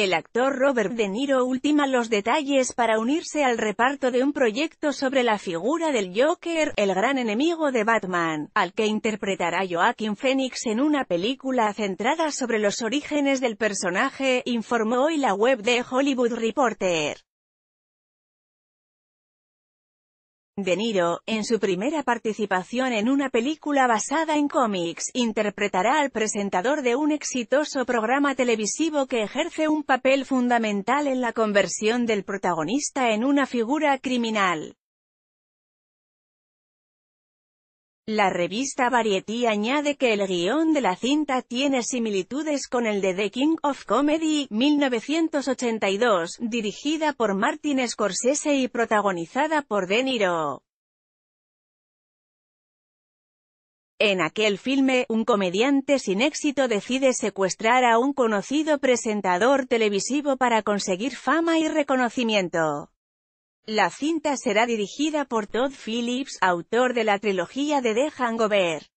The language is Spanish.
El actor Robert De Niro ultima los detalles para unirse al reparto de un proyecto sobre la figura del Joker, el gran enemigo de Batman, al que interpretará Joaquin Phoenix en una película centrada sobre los orígenes del personaje, informó hoy la web de Hollywood Reporter. De Niro, en su primera participación en una película basada en cómics, interpretará al presentador de un exitoso programa televisivo que ejerce un papel fundamental en la conversión del protagonista en una figura criminal. La revista Variety añade que el guión de la cinta tiene similitudes con el de The King of Comedy, 1982, dirigida por Martin Scorsese y protagonizada por De Niro. En aquel filme, un comediante sin éxito decide secuestrar a un conocido presentador televisivo para conseguir fama y reconocimiento. La cinta será dirigida por Todd Phillips, autor de la trilogía de The Hangover.